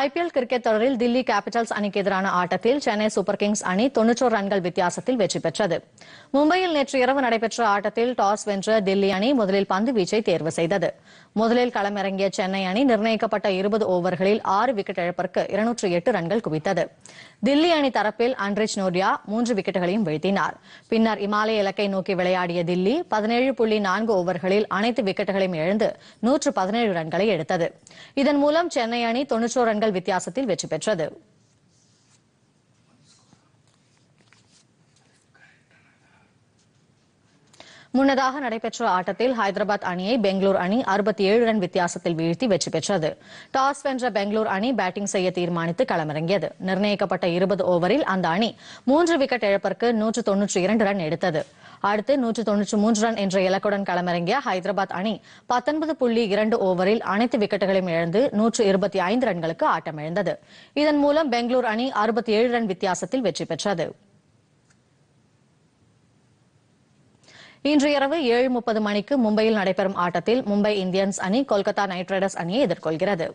IPL cricket தொடரில் Delhi Capitals அணிக்கு எதிரான ஆட்டத்தில் சென்னை சூப்பர் கிங்ஸ் அணி தொன்னூற்றோரு ரன்கள் வித்தியாசத்தில் வெற்றி பெற்றது மும்பையில் நேற்று இரவு நடைபெற்ற ஆட்டத்தில் டாஸ் வென்ற தில்லி அணி முதலில் பந்து வீச்சை தேர்வு செய்தது முதலில் களமிறங்கிய சென்னை அணி நிர்ணயிக்கப்பட்ட இருபது ஓவர்களில் ஆறு விக்கெட் இழப்பிற்கு இருநூற்று எட்டு ரன்கள் குவித்தது தில்லி அணி தரப்பில் அன்ரிச் நோரியா மூன்று விக்கெட்டுகளையும் வீழ்த்தினார் பின்னர் இமாலய இலக்கை நோக்கி விளையாடிய தில்லி பதினேழு புள்ளி நான்கு ஓவர்களில் அனைத்து விக்கெட்டுகளையும் இழந்து நூற்று பதினேழு ரன்களை எடுத்தது இதன் மூலம் சென்னை அணி தொன்னூற்றோரு ரன்கள் ரன்கள் வித்தியாசத்தில் வெற்றி பெற்றது முன்னதாக நடைபெற்ற ஆட்டத்தில் ஹைதராபாத் அணியை பெங்களூர் அணி அறுபத்தி ஏழு ரன் வித்தியாசத்தில் வீழ்த்தி வெற்றி பெற்றது டாஸ் வென்ற பெங்களூர் அணி பேட்டிங் செய்ய தீர்மானித்து களமிறங்கியது நிர்ணயிக்கப்பட்ட இருபது ஓவரில் அந்த அணி மூன்று விக்கெட் இழப்பிற்கு நூற்று தொன்னூற்றி இரண்டு ரன் எடுத்தது அடுத்து நூற்று தொன்னூற்று மூன்று ரன் என்ற இலக்குடன் களமிறங்கிய ஹைதராபாத் அணி பத்தொன்பது புள்ளி இரண்டு ஓவரில் அனைத்து விக்கெட்டுகளையும் இழந்து நூற்று இருபத்தி ஐந்து ரன்களுக்கு ஆட்டமிழந்தது இதன் மூலம் பெங்களூர் அணி அறுபத்தி ஏழு ரன் வித்தியாசத்தில் வெற்றி பெற்றது இன்று இரவு ஏழு முப்பது மணிக்கு மும்பையில் நடைபெறும் ஆட்டத்தில் மும்பை இந்தியன்ஸ் அணி கொல்கத்தா நைட் ரைடர்ஸ் அணியை எதிர்கொள்கிறது